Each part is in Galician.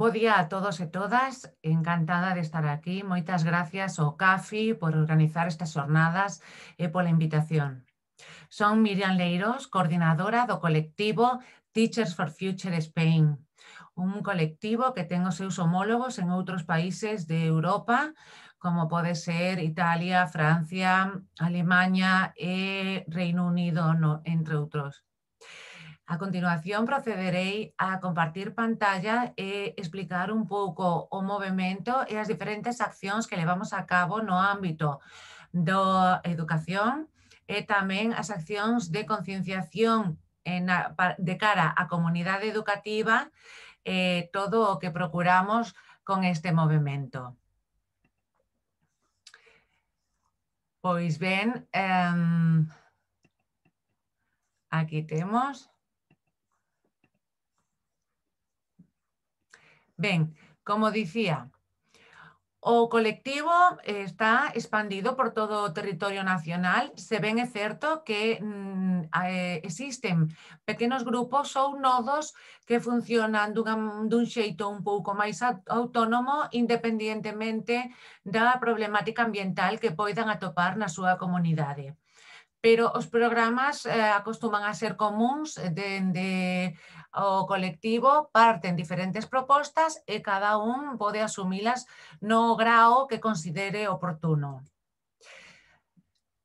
Bo día a todos y todas, encantada de estar aquí. Moitas gracias ao CAFI por organizar estas jornadas y por la invitación. Son Miriam Leiros, coordinadora do colectivo Teachers for Future Spain, un colectivo que tengo sus homólogos en otros países de Europa, como puede ser Italia, Francia, Alemania e Reino Unido, no, entre otros. A continuación procederé a compartir pantalla y eh, explicar un poco el movimiento y las diferentes acciones que llevamos a cabo el ámbito de educación y eh, también las acciones de concienciación de cara la comunidad educativa eh, todo lo que procuramos con este movimiento. Pues bien, em, aquí tenemos... Ben, como dicía, o colectivo está expandido por todo o territorio nacional. Se ben é certo que mm, eh, existen pequenos grupos ou nodos que funcionan dun, dun xeito un pouco máis autónomo independientemente da problemática ambiental que poidan atopar na súa comunidade pero os programas eh, acostuman a ser de, dende o colectivo, parten diferentes propostas e cada un pode asumilas no grao que considere oportuno.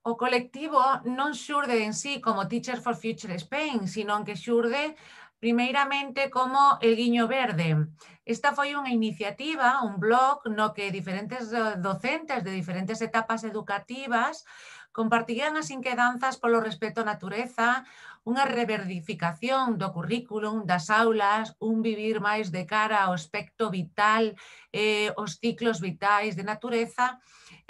O colectivo non xurde en sí como Teachers for Future Spain, sino que xurde primeiramente como El Guiño Verde. Esta foi unha iniciativa, un blog, no que diferentes docentes de diferentes etapas educativas compartirían as inquedanzas polo respeto á natureza, unha reverdificación do currículum, das aulas, un vivir máis de cara ao aspecto vital, eh, os ciclos vitais de natureza,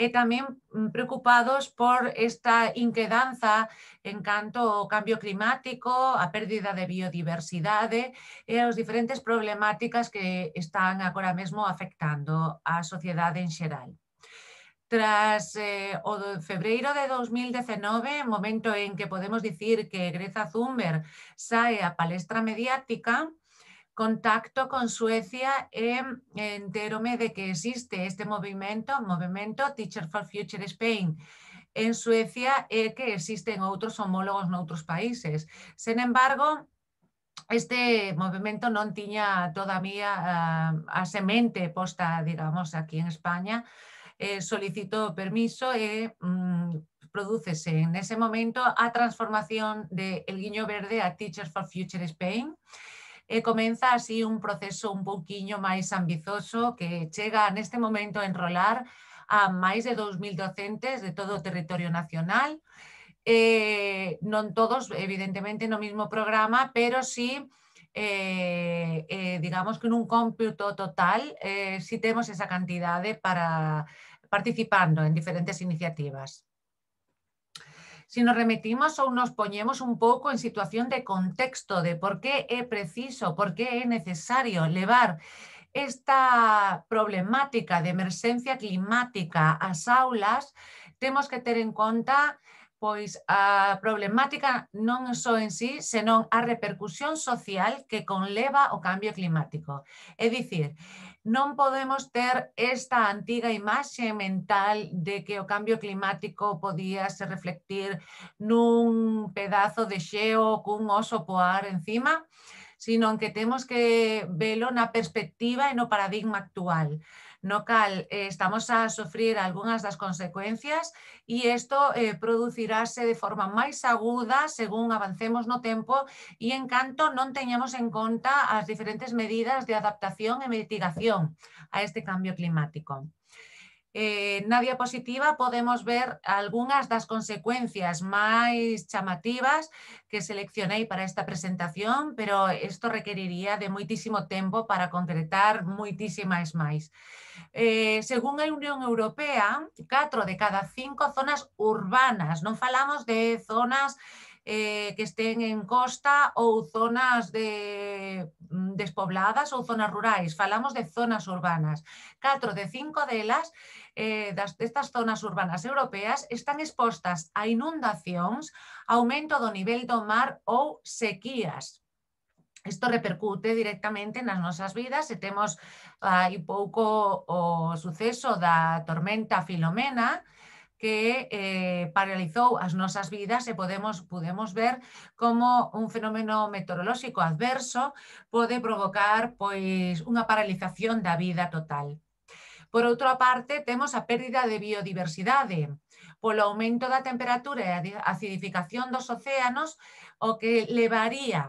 e tamén mm, preocupados por esta inquedanza en canto ao cambio climático, a pérdida de biodiversidade e as diferentes problemáticas que están agora mesmo afectando a sociedade en xeral. Tras eh, o de febreiro de 2019, momento en que podemos dicir que Greta Thunberg sae a palestra mediática, contacto con Suecia e entérome de que existe este movimento, movimento Teacher for Future Spain, en Suecia e que existen outros homólogos noutros países. Sen embargo, este movimento non tiña todavía a, ah, a semente posta, digamos, aquí en España, Eh, solicitó permiso, y eh, produce mm, producese en ese momento a transformación del guiño verde a Teachers for Future Spain. Eh, comienza así un proceso un poquillo más ambicioso que llega en este momento a enrolar a más de 2.000 docentes de todo territorio nacional. No todos, evidentemente, en el mismo programa, pero sí eh, eh, digamos que en un cómputo total eh, si tenemos esa cantidad para participando en diferentes iniciativas. Si nos remitimos o nos ponemos un poco en situación de contexto de por qué es preciso, por qué es necesario elevar esta problemática de emergencia climática a las aulas, tenemos que tener en cuenta... pois a problemática non é só en sí, senón a repercusión social que conleva o cambio climático. É dicir, non podemos ter esta antiga imaxe mental de que o cambio climático podía se reflectir nun pedazo de xeo cun oso poar encima, sino que temos que velo na perspectiva e no paradigma actual no cal eh, estamos a sufrir algunhas das consecuencias e isto eh, producirase de forma máis aguda según avancemos no tempo e en canto non teñamos en conta as diferentes medidas de adaptación e mitigación a este cambio climático eh, na diapositiva podemos ver algunhas das consecuencias máis chamativas que seleccionei para esta presentación, pero isto requeriría de moitísimo tempo para concretar moitísimas máis. Eh, según a Unión Europea, 4 de cada 5 zonas urbanas, non falamos de zonas urbanas, eh, que estén en costa ou zonas de, mm, despobladas ou zonas rurais. Falamos de zonas urbanas. 4 de 5 delas eh, das, destas zonas urbanas europeas están expostas a inundacións, aumento do nivel do mar ou sequías. Isto repercute directamente nas nosas vidas e temos aí pouco o suceso da tormenta Filomena, que eh, paralizou as nosas vidas e podemos podemos ver como un fenómeno meteorolóxico adverso pode provocar pois unha paralización da vida total. Por outra parte, temos a pérdida de biodiversidade polo aumento da temperatura e a acidificación dos océanos, o que levaría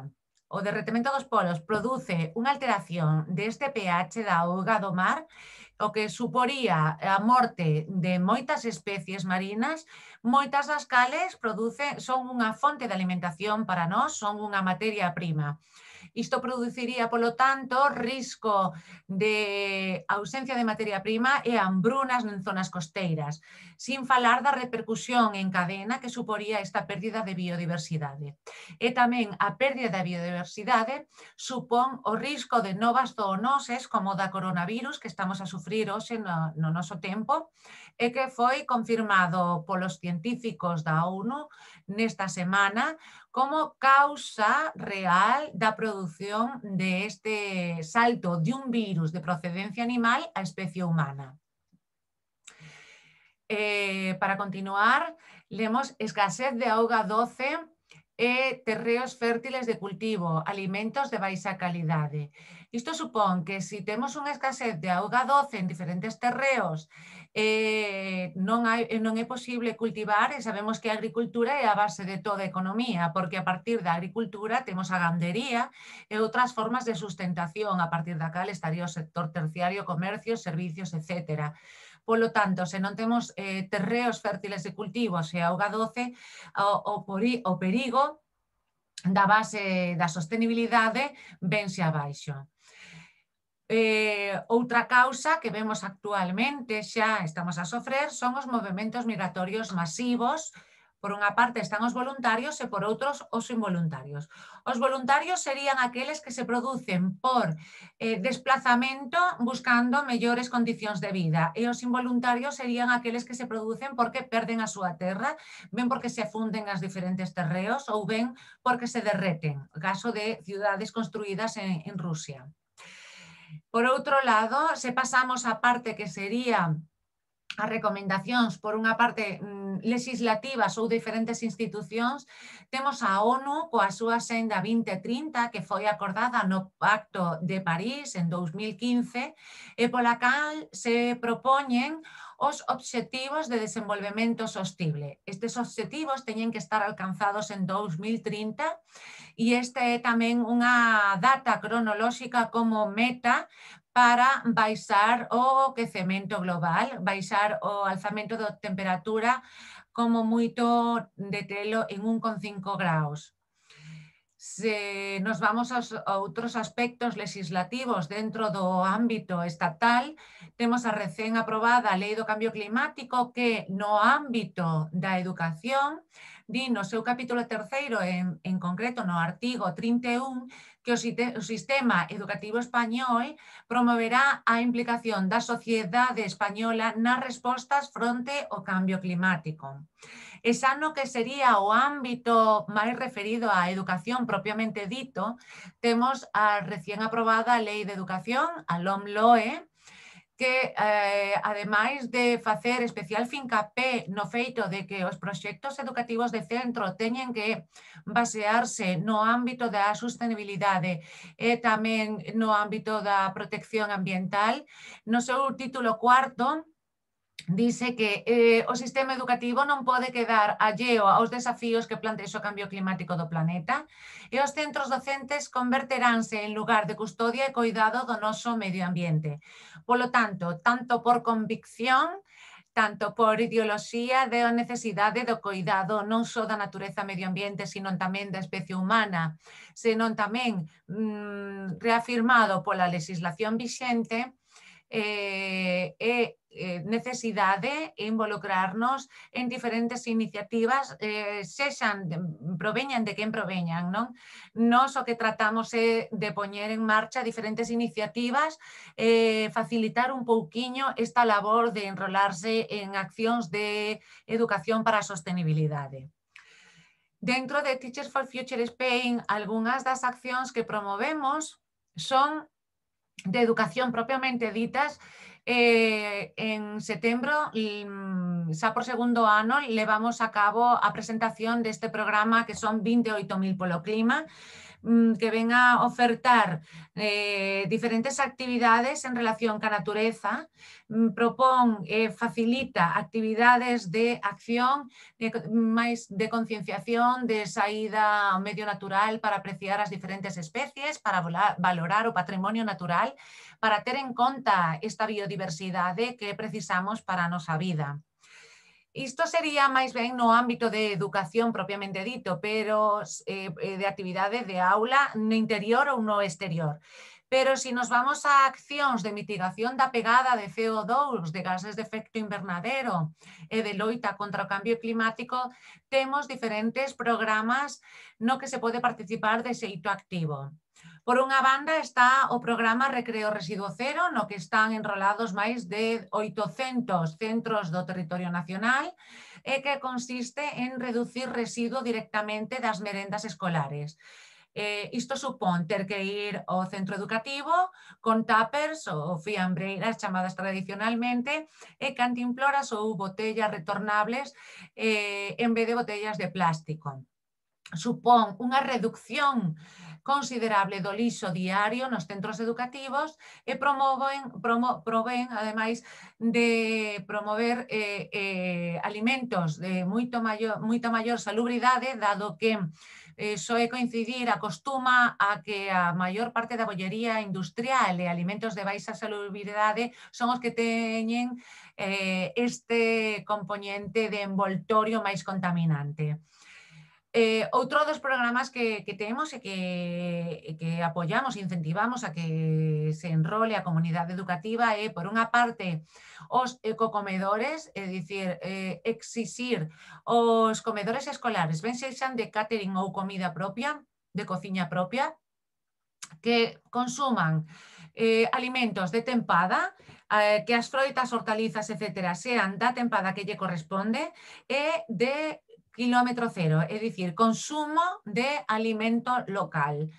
o derretemento dos polos produce unha alteración deste pH da auga do mar o que suporía a morte de moitas especies marinas, Moitas das cales producen, son unha fonte de alimentación para nós, son unha materia prima. Isto produciría, polo tanto, risco de ausencia de materia prima e hambrunas en zonas costeiras, sin falar da repercusión en cadena que suporía esta pérdida de biodiversidade. E tamén a pérdida da biodiversidade supón o risco de novas zoonoses como da coronavirus que estamos a sufrir hoxe no, no noso tempo é que foi confirmado polos científicos da ONU nesta semana como causa real da produción deste este salto de un virus de procedencia animal á especie humana. Eh, para continuar, lemos escasez de auga 12 e terreos fértiles de cultivo, alimentos de baixa calidade. Isto supón que se si temos unha escasez de auga 12 en diferentes terreos eh, non, hai, non é posible cultivar e sabemos que a agricultura é a base de toda a economía, porque a partir da agricultura temos a gandería e outras formas de sustentación, a partir da cal estaría o sector terciario, comercio, servicios, etcétera. Polo tanto, se non temos eh, terreos fértiles de cultivo se auga doce, o, o, o perigo da base da sostenibilidade vense abaixo. Eh, outra causa que vemos actualmente, xa estamos a sofrer, son os movimentos migratorios masivos, Por unha parte están os voluntarios e por outros os involuntarios. Os voluntarios serían aqueles que se producen por eh, desplazamento buscando mellores condicións de vida e os involuntarios serían aqueles que se producen porque perden a súa terra, ben porque se afunden as diferentes terreos ou ben porque se derreten, caso de ciudades construídas en, en Rusia. Por outro lado, se pasamos a parte que sería as recomendacións por unha parte mm, legislativas ou diferentes institucións, temos a ONU coa súa senda 2030 que foi acordada no Pacto de París en 2015 e pola cal se propoñen os obxectivos de desenvolvemento sostible. Estes obxectivos teñen que estar alcanzados en 2030 e esta é tamén unha data cronolóxica como meta para baixar o quecemento global, baixar o alzamento da temperatura como moito de telo en 1,5 graus se nos vamos aos outros aspectos legislativos dentro do ámbito estatal, temos a recén aprobada a Lei do Cambio Climático que no ámbito da educación di no seu capítulo terceiro, en, en concreto no artigo 31, que o sistema educativo español promoverá a implicación da sociedade española nas respostas fronte ao cambio climático. E xa no que sería o ámbito máis referido á educación propiamente dito, temos a recién aprobada Lei de Educación, a LOMLOE, que eh, ademais de facer especial fincapé no feito de que os proxectos educativos de centro teñen que basearse no ámbito da sustentabilidade e tamén no ámbito da protección ambiental, no seu título cuarto dice que eh, o sistema educativo non pode quedar alleo aos desafíos que plantea o cambio climático do planeta e os centros docentes converteránse en lugar de custodia e cuidado do noso medio ambiente. Polo tanto, tanto por convicción, tanto por ideoloxía de necesidade do coidado non só da natureza medioambiente, sino tamén da especie humana, senón tamén mm, reafirmado pola legislación vixente, eh, e eh, eh, necesidade de involucrarnos en diferentes iniciativas, eh, sexan, proveñan de quen proveñan, non? Nos o que tratamos é de poñer en marcha diferentes iniciativas, eh, facilitar un pouquiño esta labor de enrolarse en accións de educación para a sostenibilidade. Dentro de Teachers for Future Spain, algunhas das accións que promovemos son de educación propiamente ditas, eh, en septiembre, ya mm, por segundo año le vamos a cabo a presentación de este programa que son 28.000 poloclima clima, Mm, que venga a ofertar eh, diferentes actividades en relación con la naturaleza, mm, propone eh, facilita actividades de acción, de, de concienciación, de saída medio natural para apreciar las diferentes especies, para valorar o patrimonio natural, para tener en cuenta esta biodiversidad que precisamos para nuestra vida. Esto sería más bien, no ámbito de educación propiamente dicho, pero eh, eh, de actividades de aula no interior o no exterior. Pero si nos vamos a acciones de mitigación da pegada de CO2, de gases de efecto invernadero eh, de loita contra el cambio climático, tenemos diferentes programas no que se puede participar de hito activo. Por unha banda está o programa Recreo Residuo Cero, no que están enrolados máis de 800 centros do territorio nacional, e que consiste en reducir residuo directamente das merendas escolares. Eh, isto supón ter que ir ao centro educativo con tapers ou fiambreiras chamadas tradicionalmente e cantimploras ou botellas retornables eh, en vez de botellas de plástico. Supón unha reducción considerable do lixo diario nos centros educativos e promoven, promo, provén, ademais, de promover eh, eh, alimentos de moito maior, moita maior salubridade, dado que eh, soe coincidir a costuma a que a maior parte da bollería industrial e alimentos de baixa salubridade son os que teñen eh, este componente de envoltorio máis contaminante. Eh, outro dos programas que, que temos e que, que apoyamos e incentivamos a que se enrole a comunidade educativa é, por unha parte, os ecocomedores, é dicir, eh, exixir os comedores escolares, ben sexan de catering ou comida propia, de cociña propia, que consuman eh, alimentos de tempada, eh, que as froitas, hortalizas, etc. sean da tempada que lle corresponde e de kilómetro cero, es decir, consumo de alimento local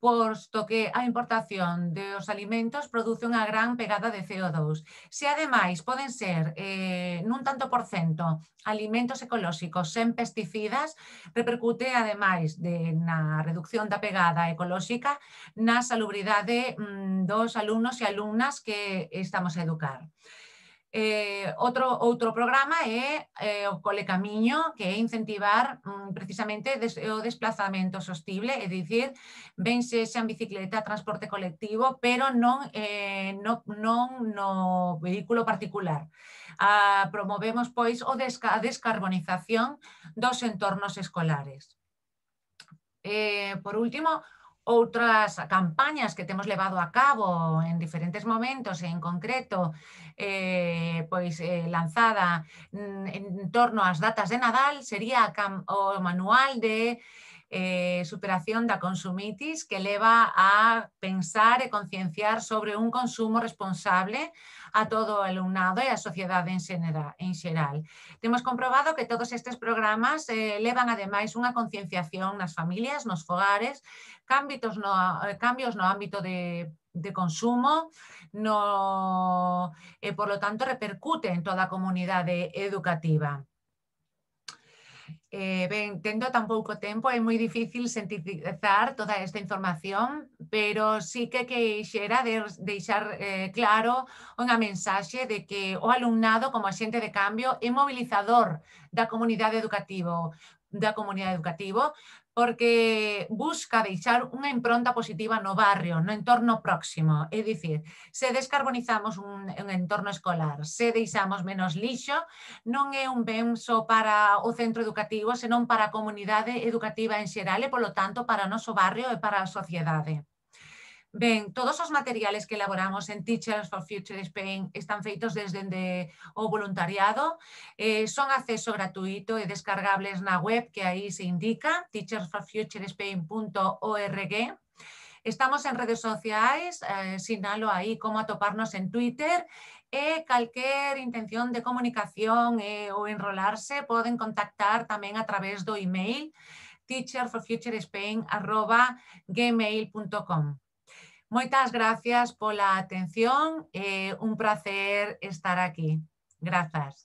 posto que a importación dos alimentos produce unha gran pegada de CO2. Se ademais poden ser eh, un tanto por ciento alimentos ecolóxicos sen pesticidas, repercute ademais de, na reducción da pegada ecolóxica na salubridade mm, dos alumnos e alumnas que estamos a educar. Eh, outro, outro programa é eh, o Cole Camiño, que é incentivar mm, precisamente des, o desplazamento sostible, é dicir, ben sexa en bicicleta, transporte colectivo, pero non, eh, no, non no vehículo particular. Ah, promovemos, pois, o desca, a descarbonización dos entornos escolares. Eh, por último, outras campañas que temos levado a cabo en diferentes momentos, en concreto, eh, pois eh, lanzada en, en torno ás datas de Nadal, sería o manual de eh, superación da consumitis que leva a pensar e concienciar sobre un consumo responsable a todo o alumnado e a sociedade en xeral. En xeral. Temos comprobado que todos estes programas eh, levan ademais unha concienciación nas familias, nos fogares, cambios no, eh, cambios no ámbito de de consumo no, e, por lo tanto, repercute en toda a comunidade educativa. Eh, tan poco tiempo, es muy difícil sintetizar toda esta información, pero sí que quisiera dejar eh, claro un mensaje de que o alumnado como agente de cambio é de la comunidad educativa. da comunidade educativa, porque busca deixar unha impronta positiva no barrio, no entorno próximo. É dicir, se descarbonizamos un, un entorno escolar, se deixamos menos lixo, non é un benso para o centro educativo, senón para a comunidade educativa en xeral e, polo tanto, para o noso barrio e para a sociedade. Ven, todos los materiales que elaboramos en Teachers for Future Spain están feitos desde o voluntariado, eh, son acceso gratuito y descargables en la web que ahí se indica, teachersforfuturespain.org. Estamos en redes sociales, eh, sinalo cómo como atoparnos en Twitter e Cualquier cualquier intención de comunicación eh, o enrolarse pueden contactar también a través de email teacherforfuturespain.gmail.com. Muchas gracias por la atención, eh, un placer estar aquí. Gracias.